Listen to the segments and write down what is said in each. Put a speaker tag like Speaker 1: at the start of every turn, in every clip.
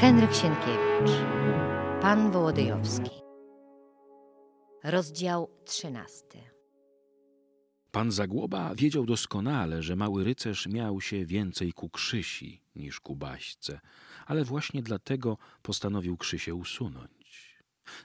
Speaker 1: Henryk
Speaker 2: Sienkiewicz, Pan Wołodyjowski. Rozdział 13.
Speaker 3: Pan Zagłoba wiedział doskonale, że mały rycerz miał się więcej ku Krzysi niż ku Baśce, ale właśnie dlatego postanowił Krzysię usunąć.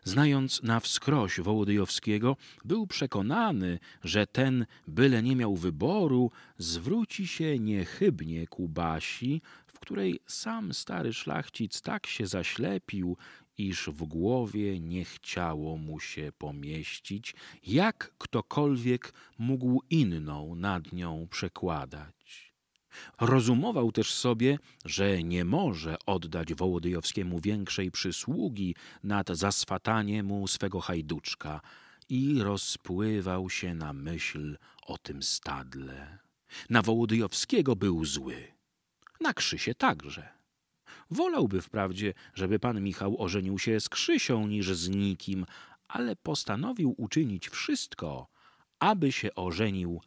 Speaker 3: Znając na wskroś Wołodyjowskiego, był przekonany, że ten, byle nie miał wyboru, zwróci się niechybnie ku Basi, w której sam stary szlachcic tak się zaślepił, iż w głowie nie chciało mu się pomieścić, jak ktokolwiek mógł inną nad nią przekładać. Rozumował też sobie, że nie może oddać Wołodyjowskiemu większej przysługi nad zaswatanie mu swego hajduczka i rozpływał się na myśl o tym stadle. Na Wołodyjowskiego był zły, na Krzysie także. Wolałby wprawdzie, żeby pan Michał ożenił się z Krzysią niż z nikim, ale postanowił uczynić wszystko, aby się ożenił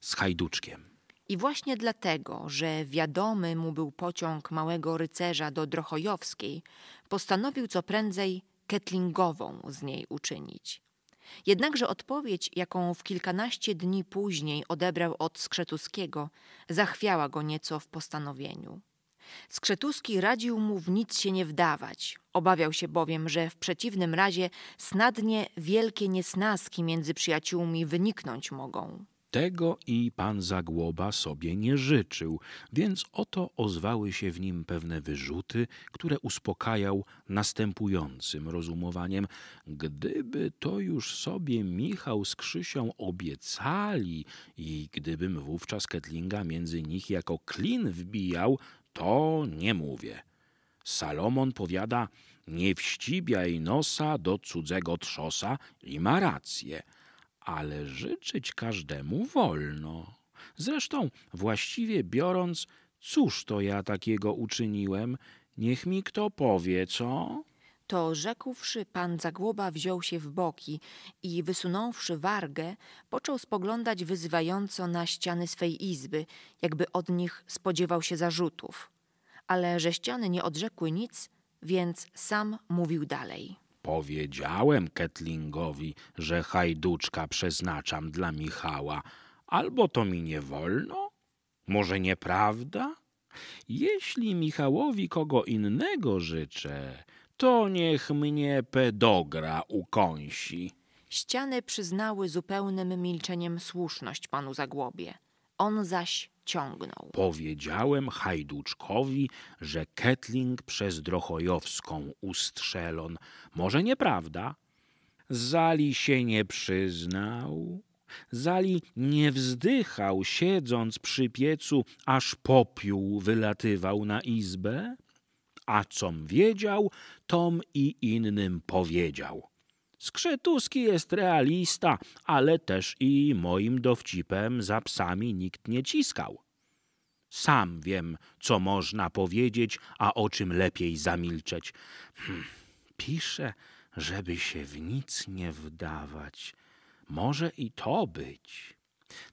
Speaker 3: z hajduczkiem.
Speaker 1: I właśnie dlatego, że wiadomy mu był pociąg małego rycerza do Drochojowskiej, postanowił co prędzej ketlingową z niej uczynić. Jednakże odpowiedź, jaką w kilkanaście dni później odebrał od Skrzetuskiego, zachwiała go nieco w postanowieniu. Skrzetuski radził mu w nic się nie wdawać. Obawiał się bowiem, że w przeciwnym razie snadnie wielkie niesnaski między przyjaciółmi wyniknąć mogą.
Speaker 3: Tego i pan Zagłoba sobie nie życzył, więc oto ozwały się w nim pewne wyrzuty, które uspokajał następującym rozumowaniem. Gdyby to już sobie Michał z Krzysią obiecali i gdybym wówczas Ketlinga między nich jako klin wbijał, to nie mówię. Salomon powiada, nie wścibiaj nosa do cudzego trzosa i ma rację – ale życzyć każdemu wolno. Zresztą, właściwie biorąc, cóż to ja takiego uczyniłem? Niech mi kto powie, co?
Speaker 1: To rzekłszy, pan Zagłoba wziął się w boki i wysunąwszy wargę, począł spoglądać wyzywająco na ściany swej izby, jakby od nich spodziewał się zarzutów. Ale że ściany nie odrzekły nic, więc sam mówił dalej.
Speaker 3: Powiedziałem Ketlingowi, że hajduczka przeznaczam dla Michała. Albo to mi nie wolno? Może nieprawda? Jeśli Michałowi kogo innego życzę, to niech mnie pedogra ukąsi.
Speaker 1: Ściany przyznały zupełnym milczeniem słuszność panu Zagłobie. On zaś
Speaker 3: ciągnął. Powiedziałem Hajduczkowi, że Kettling przez Drochojowską ustrzelon. Może nieprawda? Zali się nie przyznał. Zali nie wzdychał, siedząc przy piecu, aż popiół wylatywał na izbę. A com wiedział, tom i innym powiedział – Skrzetuski jest realista, ale też i moim dowcipem za psami nikt nie ciskał. Sam wiem, co można powiedzieć, a o czym lepiej zamilczeć. Hm, piszę, żeby się w nic nie wdawać. Może i to być.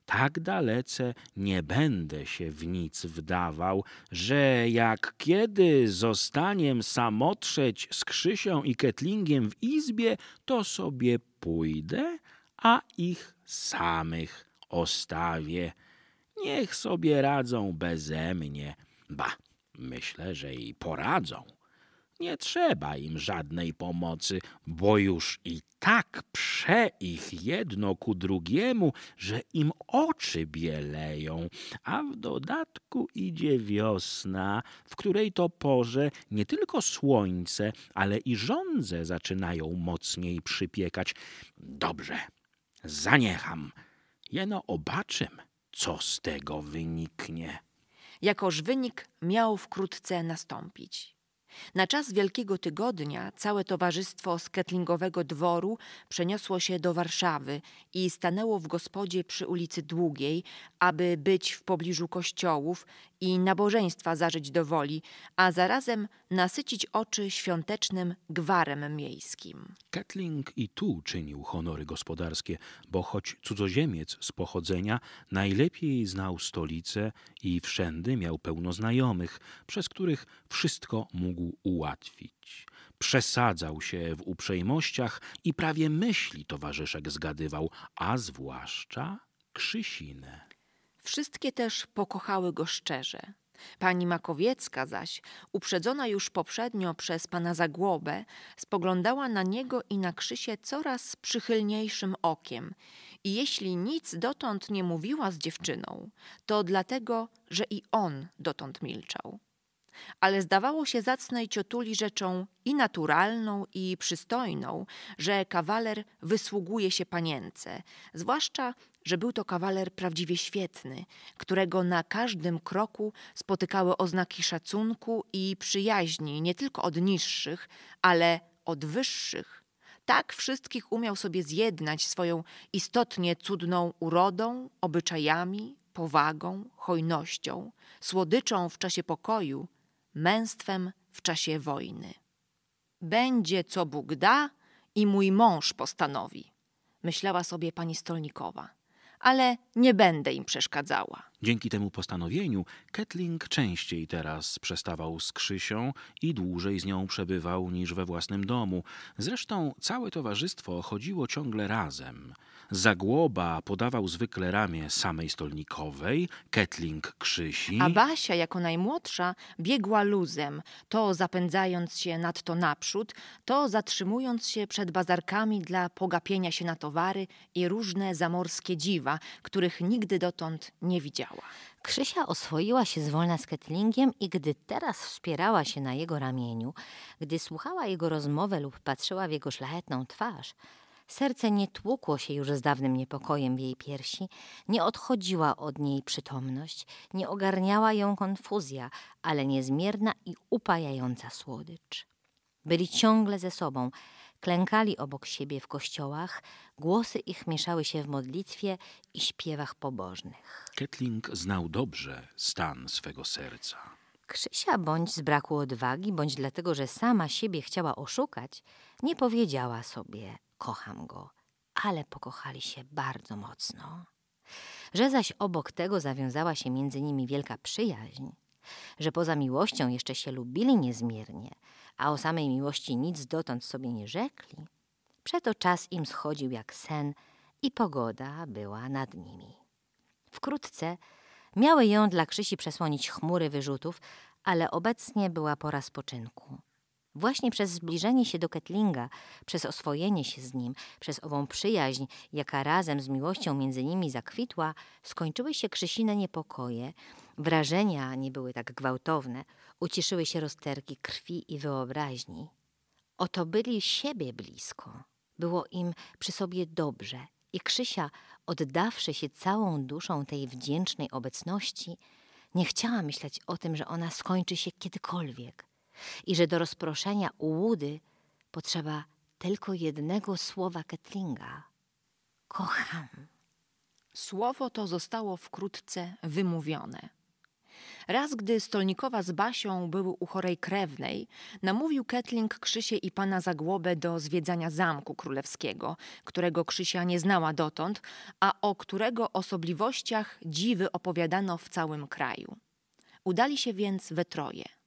Speaker 3: Tak dalece nie będę się w nic wdawał, że jak kiedy zostaniem samotrzeć z Krzysią i Ketlingiem w izbie, to sobie pójdę, a ich samych ostawię. Niech sobie radzą beze mnie. Ba, myślę, że i poradzą. Nie trzeba im żadnej pomocy, bo już i tak przy prze ich jedno ku drugiemu, że im oczy bieleją, a w dodatku idzie wiosna, w której to porze nie tylko słońce, ale i żądze zaczynają mocniej przypiekać. Dobrze, zaniecham, jeno obaczym, co z tego wyniknie.
Speaker 1: Jakoż wynik miał wkrótce nastąpić. Na czas Wielkiego Tygodnia całe towarzystwo z Ketlingowego dworu przeniosło się do Warszawy i stanęło w gospodzie przy ulicy Długiej, aby być w pobliżu kościołów i nabożeństwa zażyć do woli, a zarazem nasycić oczy świątecznym gwarem miejskim.
Speaker 3: Ketling i tu czynił honory gospodarskie, bo choć cudzoziemiec z pochodzenia, najlepiej znał stolicę i wszędy miał pełno znajomych, przez których wszystko mógł ułatwić. Przesadzał się w uprzejmościach i prawie myśli towarzyszek zgadywał, a
Speaker 1: zwłaszcza Krzysinę. Wszystkie też pokochały go szczerze. Pani Makowiecka zaś, uprzedzona już poprzednio przez pana Zagłobę, spoglądała na niego i na Krzysie coraz przychylniejszym okiem. I jeśli nic dotąd nie mówiła z dziewczyną, to dlatego, że i on dotąd milczał. Ale zdawało się zacnej ciotuli rzeczą i naturalną, i przystojną, że kawaler wysługuje się panience, zwłaszcza że był to kawaler prawdziwie świetny, którego na każdym kroku spotykały oznaki szacunku i przyjaźni nie tylko od niższych, ale od wyższych. Tak wszystkich umiał sobie zjednać swoją istotnie cudną urodą, obyczajami, powagą, hojnością, słodyczą w czasie pokoju, męstwem w czasie wojny. Będzie co Bóg da i mój mąż postanowi, myślała sobie pani Stolnikowa ale nie będę im przeszkadzała.
Speaker 3: Dzięki temu postanowieniu Kettling częściej teraz przestawał z Krzysią i dłużej z nią przebywał niż we własnym domu. Zresztą całe towarzystwo chodziło ciągle razem. Zagłoba podawał zwykle ramię samej stolnikowej, Kettling Krzysi. A
Speaker 1: Basia jako najmłodsza biegła luzem, to zapędzając się nadto naprzód, to zatrzymując się przed bazarkami dla pogapienia się na towary i różne zamorskie dziwa, których nigdy dotąd nie widziała wiedziała.
Speaker 2: Krzysia oswoiła się zwolna z Ketlingiem i gdy teraz wspierała się na jego ramieniu, gdy słuchała jego rozmowę lub patrzyła w jego szlachetną twarz, serce nie tłukło się już z dawnym niepokojem w jej piersi, nie odchodziła od niej przytomność, nie ogarniała ją konfuzja, ale niezmierna i upajająca słodycz. Byli ciągle ze sobą, Klękali obok siebie w kościołach, głosy ich mieszały się w modlitwie i śpiewach pobożnych. Ketling
Speaker 3: znał dobrze stan swego serca.
Speaker 2: Krzysia bądź z braku odwagi, bądź dlatego, że sama siebie chciała oszukać, nie powiedziała sobie kocham go, ale pokochali się bardzo mocno. Że zaś obok tego zawiązała się między nimi wielka przyjaźń, że poza miłością jeszcze się lubili niezmiernie, a o samej miłości nic dotąd sobie nie rzekli, przeto czas im schodził jak sen i pogoda była nad nimi. Wkrótce miały ją dla Krzysi przesłonić chmury wyrzutów, ale obecnie była pora spoczynku. Właśnie przez zbliżenie się do Ketlinga, przez oswojenie się z nim, przez ową przyjaźń, jaka razem z miłością między nimi zakwitła, skończyły się Krzysine niepokoje Wrażenia nie były tak gwałtowne, uciszyły się rozterki krwi i wyobraźni. Oto byli siebie blisko, było im przy sobie dobrze i Krzysia, oddawszy się całą duszą tej wdzięcznej obecności, nie chciała myśleć o tym, że ona skończy się kiedykolwiek i że do rozproszenia ułudy potrzeba tylko jednego słowa Ketlinga.
Speaker 1: Kocham. Słowo to zostało wkrótce wymówione. Raz, gdy Stolnikowa z Basią były u chorej krewnej, namówił Ketling Krzysie i pana Zagłobę do zwiedzania Zamku Królewskiego, którego Krzysia nie znała dotąd, a o którego osobliwościach dziwy opowiadano w całym kraju. Udali się więc we troje –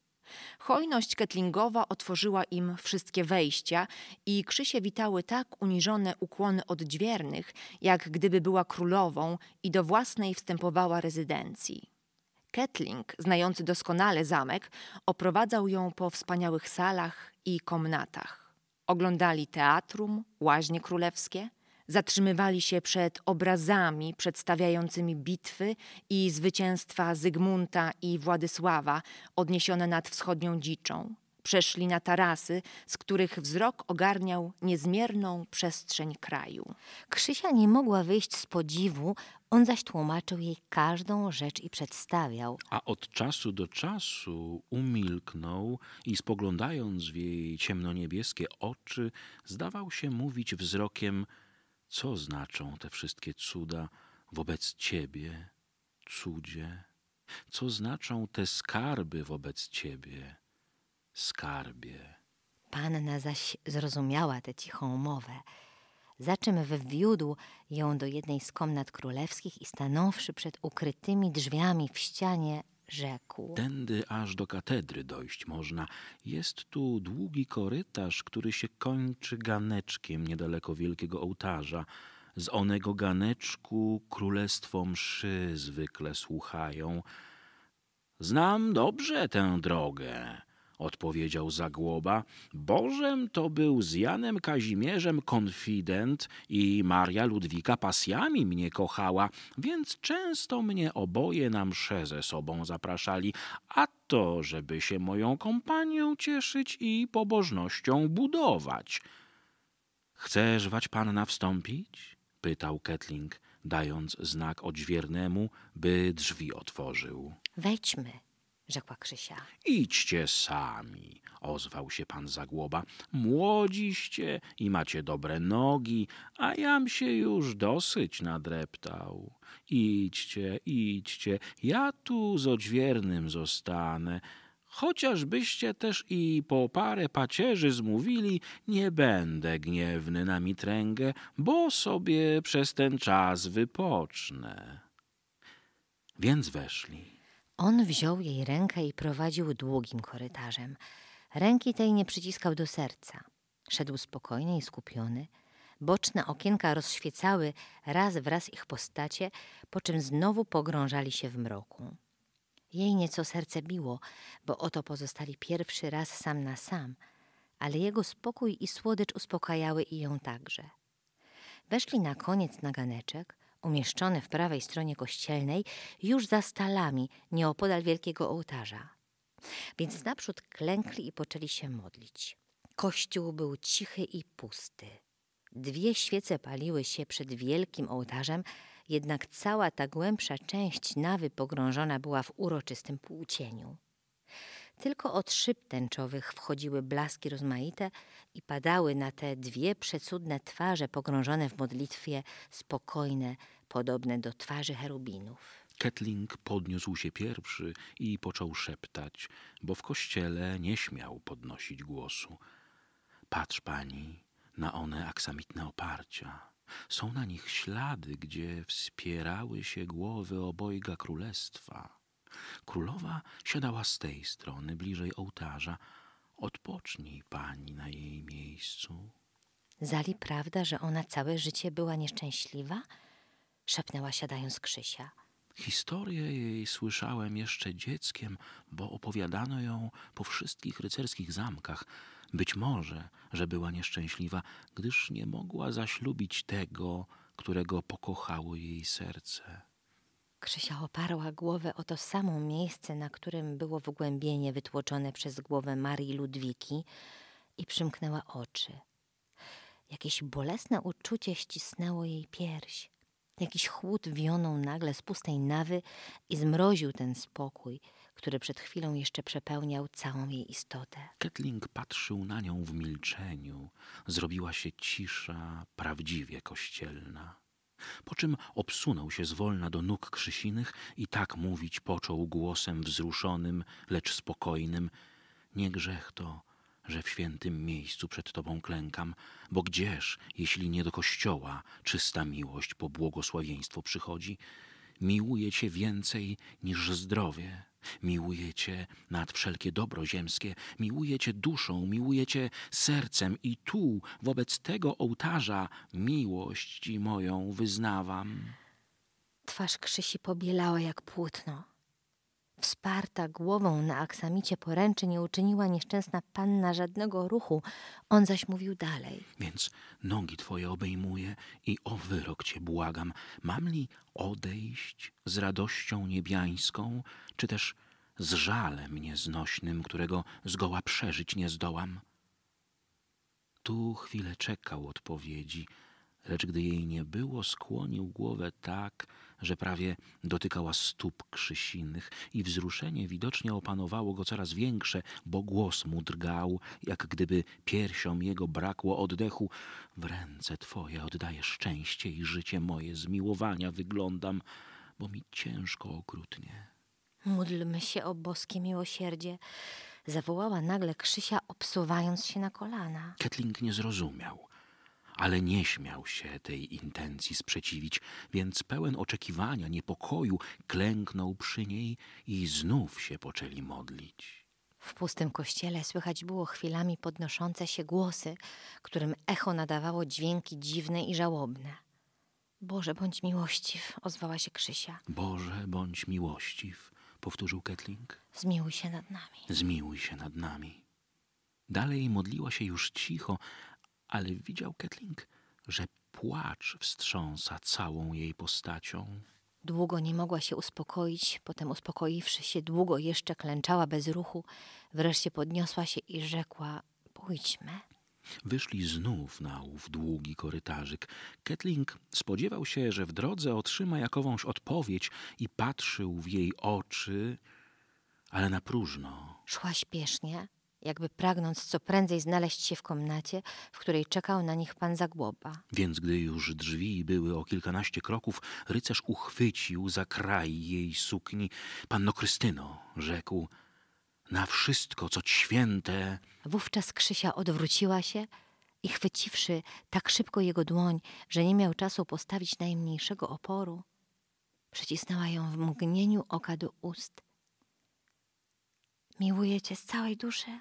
Speaker 1: Hojność Ketlingowa otworzyła im wszystkie wejścia i Krzysie witały tak uniżone ukłony oddźwiernych, jak gdyby była królową i do własnej wstępowała rezydencji. Ketling, znający doskonale zamek, oprowadzał ją po wspaniałych salach i komnatach. Oglądali teatrum, łaźnie królewskie, zatrzymywali się przed obrazami przedstawiającymi bitwy i zwycięstwa Zygmunta i Władysława odniesione nad wschodnią dziczą. Przeszli na tarasy, z których wzrok ogarniał niezmierną przestrzeń kraju.
Speaker 2: Krzysia nie mogła wyjść z podziwu, on zaś tłumaczył jej każdą rzecz i przedstawiał.
Speaker 3: A od czasu do czasu umilknął i spoglądając w jej ciemnoniebieskie oczy, zdawał się mówić wzrokiem, co znaczą te wszystkie cuda wobec ciebie, cudzie, co znaczą te skarby wobec ciebie skarbie.
Speaker 2: Panna zaś zrozumiała tę cichą mowę, za czym wywiódł ją do jednej z komnat królewskich i stanąwszy przed ukrytymi drzwiami w ścianie, rzekł.
Speaker 3: Tędy aż do katedry dojść można. Jest tu długi korytarz, który się kończy ganeczkiem niedaleko wielkiego ołtarza. Z onego ganeczku królestwo mszy zwykle słuchają. Znam dobrze tę drogę odpowiedział Zagłoba. Bożem to był z Janem Kazimierzem konfident i Maria Ludwika pasjami mnie kochała, więc często mnie oboje na msze ze sobą zapraszali, a to, żeby się moją kompanią cieszyć i pobożnością budować. Chcesz, wać panna, wstąpić? pytał Ketling, dając znak odźwiernemu, by drzwi otworzył.
Speaker 2: Wejdźmy – rzekła Krzysia. Idźcie sami,
Speaker 3: ozwał się pan Zagłoba. Młodziście i macie dobre nogi, a jam się już dosyć nadreptał. Idźcie, idźcie, ja tu z odźwiernym zostanę. Chociażbyście też i po parę pacierzy zmówili, nie będę gniewny na mitręgę, bo sobie przez ten czas wypocznę. Więc weszli.
Speaker 2: On wziął jej rękę i prowadził długim korytarzem. Ręki tej nie przyciskał do serca. Szedł spokojnie i skupiony. Boczne okienka rozświecały raz wraz ich postacie, po czym znowu pogrążali się w mroku. Jej nieco serce biło, bo oto pozostali pierwszy raz sam na sam, ale jego spokój i słodycz uspokajały i ją także. Weszli na koniec na ganeczek, umieszczone w prawej stronie kościelnej, już za stalami, nieopodal wielkiego ołtarza. Więc naprzód klękli i poczęli się modlić. Kościół był cichy i pusty. Dwie świece paliły się przed wielkim ołtarzem, jednak cała ta głębsza część nawy pogrążona była w uroczystym półcieniu. Tylko od szyb tęczowych wchodziły blaski rozmaite i padały na te dwie przecudne twarze pogrążone w modlitwie, spokojne, podobne do twarzy cherubinów.
Speaker 3: Ketling podniósł się pierwszy i począł szeptać, bo w kościele nie śmiał podnosić głosu. Patrz pani na one aksamitne oparcia. Są na nich ślady, gdzie wspierały się głowy obojga królestwa. Królowa siadała z tej strony, bliżej ołtarza. Odpocznij pani na jej miejscu.
Speaker 2: Zali prawda, że ona całe życie była nieszczęśliwa? Szepnęła siadając Krzysia.
Speaker 3: Historię jej słyszałem jeszcze dzieckiem, bo opowiadano ją po wszystkich rycerskich zamkach. Być może, że była nieszczęśliwa, gdyż nie mogła zaślubić tego, którego pokochało jej serce.
Speaker 2: Krzysia oparła głowę o to samo miejsce, na którym było wgłębienie wytłoczone przez głowę Marii Ludwiki i przymknęła oczy. Jakieś bolesne uczucie ścisnęło jej pierś. Jakiś chłód wionął nagle z pustej nawy i zmroził ten spokój, który przed chwilą jeszcze przepełniał całą jej istotę.
Speaker 3: Ketling patrzył na nią w milczeniu. Zrobiła się cisza, prawdziwie kościelna po czym obsunął się zwolna do nóg Krzysinych i tak mówić począł głosem wzruszonym, lecz spokojnym. Nie grzech to, że w świętym miejscu przed Tobą klękam, bo gdzież, jeśli nie do kościoła, czysta miłość po błogosławieństwo przychodzi? Miłuje Cię więcej niż zdrowie. Miłujecie nad wszelkie dobro ziemskie, miłujecie duszą, miłujecie sercem i tu, wobec tego ołtarza, miłość Ci moją wyznawam.
Speaker 2: Twarz Krzysi pobielała jak płótno. Wsparta głową na aksamicie poręczy nie uczyniła nieszczęsna panna żadnego ruchu, on zaś mówił dalej.
Speaker 3: Więc nogi twoje obejmuję i o wyrok cię błagam. Mam li odejść z radością niebiańską, czy też z żalem nieznośnym, którego zgoła przeżyć nie zdołam? Tu chwilę czekał odpowiedzi, lecz gdy jej nie było, skłonił głowę tak, że prawie dotykała stóp krzysinych i wzruszenie widocznie opanowało go coraz większe, bo głos mu drgał, jak gdyby piersią jego brakło oddechu. W ręce twoje oddaję szczęście i życie moje, zmiłowania wyglądam, bo mi ciężko okrutnie.
Speaker 2: Módlmy się o boskie miłosierdzie. Zawołała nagle Krzysia, obsuwając się na kolana.
Speaker 3: Ketling nie zrozumiał ale nie śmiał się tej intencji sprzeciwić, więc pełen oczekiwania, niepokoju klęknął przy niej i znów się poczęli modlić.
Speaker 2: W pustym kościele słychać było chwilami podnoszące się głosy, którym echo nadawało dźwięki dziwne i żałobne. Boże, bądź miłościw, ozwała się Krzysia.
Speaker 3: Boże, bądź miłościw, powtórzył Ketling.
Speaker 2: Zmiłuj się nad nami.
Speaker 3: Zmiłuj się nad nami. Dalej modliła się już cicho, ale widział Ketling, że płacz wstrząsa całą jej postacią.
Speaker 2: Długo nie mogła się uspokoić, potem uspokoiwszy się, długo jeszcze klęczała bez ruchu, wreszcie podniosła się i rzekła: Pójdźmy.
Speaker 3: Wyszli znów na ów długi korytarzyk. Ketling spodziewał się, że w drodze otrzyma jakąś odpowiedź i patrzył w jej oczy, ale na próżno.
Speaker 2: Szła śpiesznie, jakby pragnąc co prędzej znaleźć się w komnacie, w której czekał na nich pan Zagłoba.
Speaker 3: Więc gdy już drzwi były o kilkanaście kroków, rycerz uchwycił za kraj jej sukni. Panno Krystyno, rzekł, na wszystko, co święte.
Speaker 2: Wówczas Krzysia odwróciła się i chwyciwszy tak szybko jego dłoń, że nie miał czasu postawić najmniejszego oporu, przycisnęła ją w mgnieniu oka do ust. Miłuję cię z całej duszy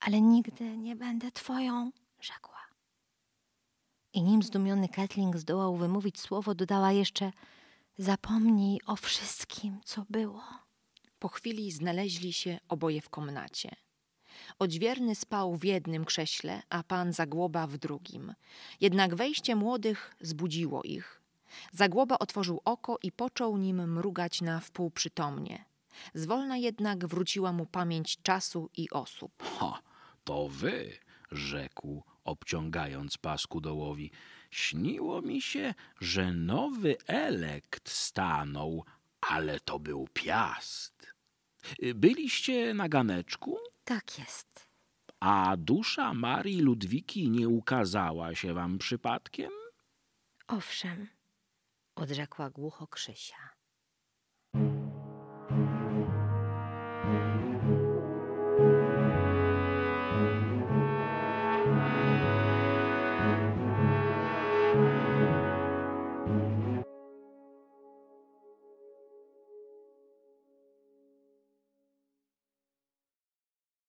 Speaker 2: ale nigdy nie będę twoją, rzekła. I nim zdumiony Ketling
Speaker 1: zdołał wymówić słowo, dodała jeszcze: Zapomnij o wszystkim, co było. Po chwili znaleźli się oboje w komnacie. Odźwierny spał w jednym krześle, a pan Zagłoba w drugim. Jednak wejście młodych zbudziło ich. Zagłoba otworzył oko i począł nim mrugać na wpół przytomnie. Zwolna jednak wróciła mu pamięć czasu i osób. Ha,
Speaker 3: to wy, rzekł, obciągając pasku dołowi. Śniło mi się, że nowy elekt stanął, ale to był piast. Byliście na ganeczku? Tak jest. A dusza Marii Ludwiki nie ukazała się wam przypadkiem?
Speaker 2: Owszem, odrzekła głucho Krzysia.